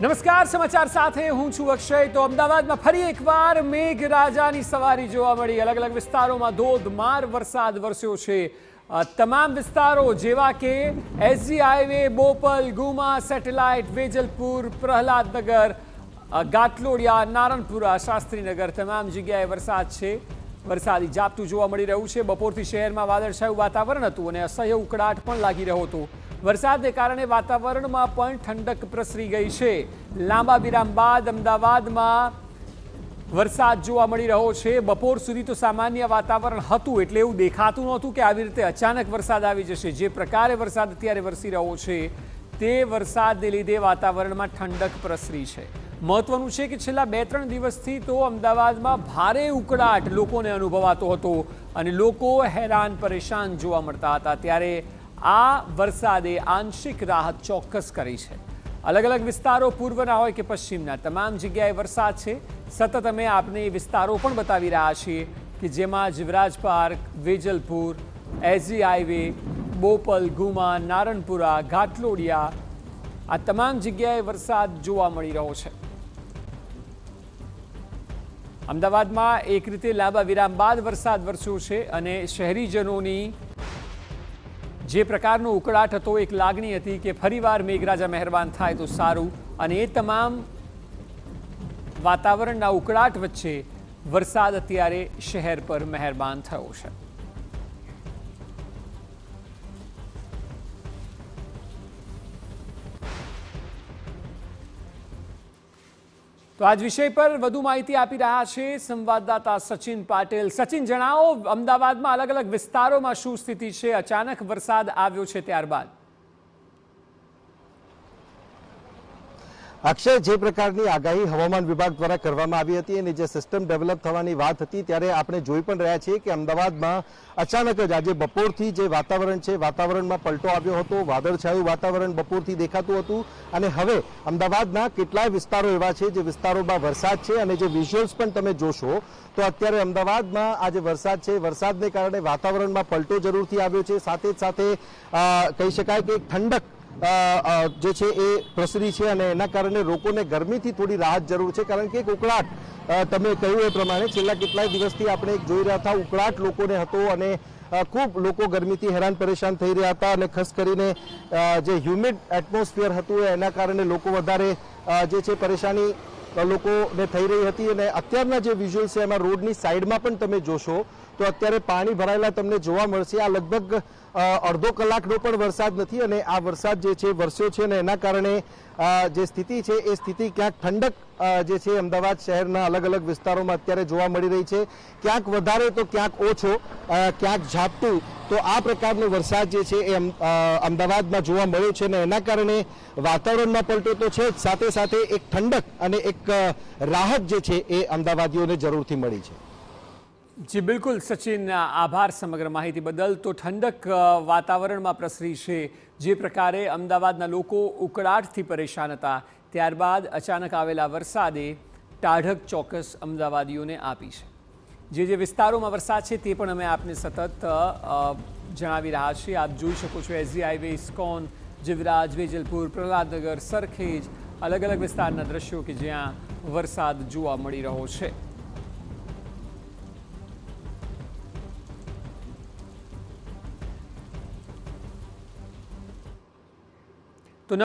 નમસ્કાર સમાચાર સાથે હું છું અક્ષય તો અમદાવાદમાં ફરી એકવાર મેઘરાજાની સવારી જોવા મળી અલગ અલગ વિસ્તારોમાં ધોધમાર વરસાદ વરસ્યો છે તમામ વિસ્તારો જેવા કે SG highway Bopal Ghuma Satellite Vejalpur Prahladnagar Ghatlodia Naranpura Shastrinagar તમામ જગ્યાએ વરસાદ છે વરસાદી ઝાપટું જોવા મળી રહ્યું છે બપોરથી શહેરમાં વાદળછાયું વાતાવરણ હતું અને અસહ્ય ઉકળાટ પણ લાગી રહ્યો હતો વરસાદને કારણે વાતાવરણમાં પણ ઠંડક પ્રસરી ગઈ છે લાંબા વિરામ બાદ અમદાવાદમાં વરસાદ જોવા મળી રહ્યો છે બપોર સુધી તો સામાન્ય વાતાવરણ હતું એટલે એવું દેખાતું નહોતું કે આવી રીતે અચાનક વરસાદ આવી જશે જે પ્રકારે વરસાદ અત્યારે વરસી રહ્યો છે તે વરસાદને લીધે વાતાવરણમાં ઠંડક પ્રસરી છે મહત્વનું છે કે છેલ્લા બે ત્રણ દિવસથી તો અમદાવાદમાં ભારે ઉકળાટ લોકોને અનુભવાતો હતો અને લોકો હેરાન પરેશાન જોવા મળતા હતા ત્યારે આ વરસાદે આંશિક રાહત ચોક્કસ કરી છે અલગ અલગ વિસ્તારો પૂર્વના હોય કે પશ્ચિમના તમામ જગ્યાએ વરસાદ છે સતત અમે આપને એ વિસ્તારો પણ બતાવી રહ્યા છીએ કે જેમાં Jivraj Park Vejalpur SG highway Bopal Ghuma Naranpura Ghatlodia આ તમામ જગ્યાએ વરસાદ જોવા મળી રહ્યો છે અમદાવાદમાં એક રીતે લાંબા વિરામ બાદ વરસાદ વરસ્યો છે અને શહેરીજનોની જે પ્રકારનો ઉકળાટ હતો એક લાગણી હતી કે ફરીવાર મેઘરાજા મહેરબાન થાય તો સારું અને એ તમામ વાતાવરણના ઉકળાટ વચ્ચે વરસાદ અત્યારે શહેર પર મહેરબાન થયો છે તો આજ વિષય પર વધુ માહિતી આપી રહ્યા છે સંવાદદાતા સચિન પાટેલ સચિન જણાવો અમદાવાદમાં અલગ અલગ વિસ્તારોમાં શું સ્થિતિ છે અચાનક વરસાદ આવ્યો છે ત્યારબાદ અક્ષય જે પ્રકારની આગાહી હવામાન વિભાગ દ્વારા કરવામાં આવી હતી અને જે સિસ્ટમ ડેવલપ થવાની વાત હતી ત્યારે આપણે જોઈ પણ રહ્યા છીએ કે અમદાવાદમાં અચાનક જ આજે બપોરથી જે વાતાવરણ છે વાતાવરણમાં પલટો આવ્યો હતો વાદળછાયું વાતાવરણ બપોરથી દેખાતું હતું અને હવે અમદાવાદના કેટલાય વિસ્તારો એવા છે જે વિસ્તારોમાં વરસાદ છે અને જે વિઝ્યુઅલ્સ પણ તમે જોશો તો અત્યારે અમદાવાદમાં આજે વરસાદ છે વરસાદને કારણે વાતાવરણમાં પલટો જરૂરથી આવ્યો છે સાથે જ સાથે કહી શકાય કે ઠંડક જે છે એ પ્રસરી છે અને એના કારણે લોકોને ગરમીથી થોડી રાહત જરૂર છે કારણ કે એક ઉકળાટ તમે કહ્યું એ પ્રમાણે છેલ્લા કેટલાય દિવસથી આપણે જોઈ રહ્યા હતા ઉકળાટ લોકોને હતો અને ખૂબ લોકો ગરમીથી હેરાન પરેશાન થઈ રહ્યા હતા અને ખાસ કરીને જે હ્યુમિડ એટમોસ્ફિયર હતું એના કારણે લોકો વધારે જે છે પરેશાની લોકોને થઈ રહી હતી અને અત્યારના જે વિઝ્યુઅલ છે એમાં રોડની સાઈડમાં પણ તમે જોશો તો અત્યારે પાણી ભરાયેલા તમને જોવા મળશે આ લગભગ અડધો કલાકનો પણ વરસાદ નથી અને આ વરસાદ જે છે વરસ્યો છે અને એના કારણે જે સ્થિતિ છે એ સ્થિતિ ક્યાંક ઠંડક જે છે અમદાવાદ શહેરના અલગ અલગ વિસ્તારોમાં અત્યારે જોવા મળી રહી છે ક્યાંક વધારે તો ક્યાંક ઓછો ક્યાંક ઝાપટું તો આ પ્રકારનો વરસાદ જે છે એ અમદાવાદમાં જોવા મળ્યો છે અને એના કારણે વાતાવરણમાં પલટો તો છે જ સાથે સાથે એક ઠંડક અને એક રાહત જે છે એ અમદાવાદીઓને જરૂરથી મળી છે જી બિલકુલ સચિન આભાર સમગ્ર માહિતી બદલ તો ઠંડક વાતાવરણમાં પ્રસરી છે જે પ્રકારે અમદાવાદના લોકો ઉકળાટથી પરેશાન હતા ત્યારબાદ અચાનક આવેલા વરસાદે ટાઢક ચોક્કસ અમદાવાદીઓને આપી છે જે જે વિસ્તારોમાં વરસાદ છે તે પણ અમે આપને સતત જણાવી રહ્યા છીએ આપ જોઈ શકો છો SG highway ISKCON Jivraj Vejalpur Prahladnagar Sarkhej અલગ અલગ વિસ્તારના દ્રશ્યો કે જ્યાં વરસાદ જોવા મળી રહ્યો છે